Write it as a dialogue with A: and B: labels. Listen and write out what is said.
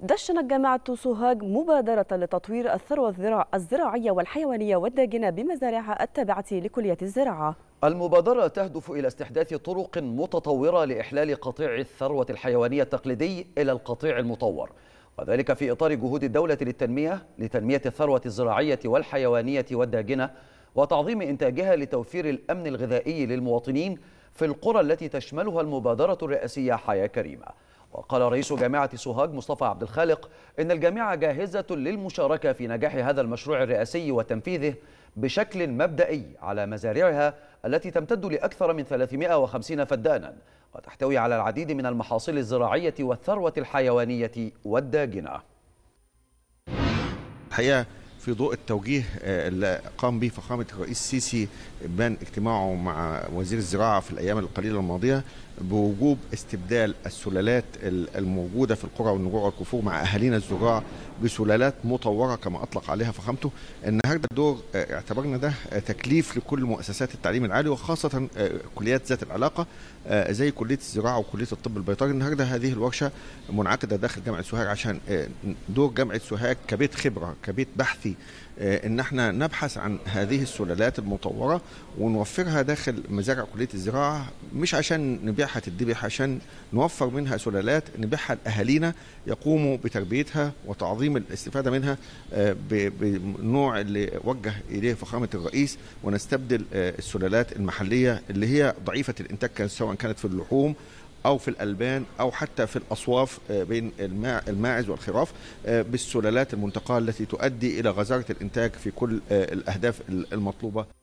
A: دشنت جامعة سوهاج مبادرة لتطوير الثروة الزراعية والحيوانية والداجنة بمزارعها التابعة لكلية الزراعة
B: المبادرة تهدف إلى استحداث طرق متطورة لإحلال قطيع الثروة الحيوانية التقليدي إلى القطيع المطور وذلك في إطار جهود الدولة للتنمية لتنمية الثروة الزراعية والحيوانية والداجنة وتعظيم إنتاجها لتوفير الأمن الغذائي للمواطنين في القرى التي تشملها المبادرة الرئاسية حياة كريمة وقال رئيس جامعة سوهاج مصطفى عبد الخالق إن الجامعة جاهزة للمشاركة في نجاح هذا المشروع الرئاسي وتنفيذه بشكل مبدئي على مزارعها التي تمتد لأكثر من 350 فدانا وتحتوي على العديد من المحاصيل الزراعية والثروة الحيوانية والداجنة
A: الحقيقة في ضوء التوجيه آه، اللي قام به فخامه الرئيس السيسي بان اجتماعه مع وزير الزراعه في الايام القليله الماضيه بوجوب استبدال السلالات الموجوده في القرى والنجوع والكفور مع اهالينا الزراع بسلالات مطوره كما اطلق عليها فخامته النهارده دور آه، اعتبرنا ده آه، تكليف لكل مؤسسات التعليم العالي وخاصه كليات ذات العلاقه زي كليه الزراعه وكليه الطب البيطري النهارده هذه الورشه منعقده داخل جامعه سوهاج عشان دور جامعه سوهاج كبيت خبره كبيت بحثي آه، ان احنا نبحث عن هذه السلالات المطوره ونوفرها داخل مزارع كليه الزراعه مش عشان نبيعها تتذبح عشان نوفر منها سلالات نبيعها لاهالينا يقوموا بتربيتها وتعظيم الاستفاده منها آه، بالنوع اللي وجه اليه فخامه الرئيس ونستبدل آه، السلالات المحليه اللي هي ضعيفه الانتاج سواء كانت في اللحوم او في الالبان او حتى في الاصواف آه، بين الماعز والخراف آه، بالسلالات المنتقاه التي تؤدي الى غزاره الانتاج في كل آه، الاهداف المطلوبه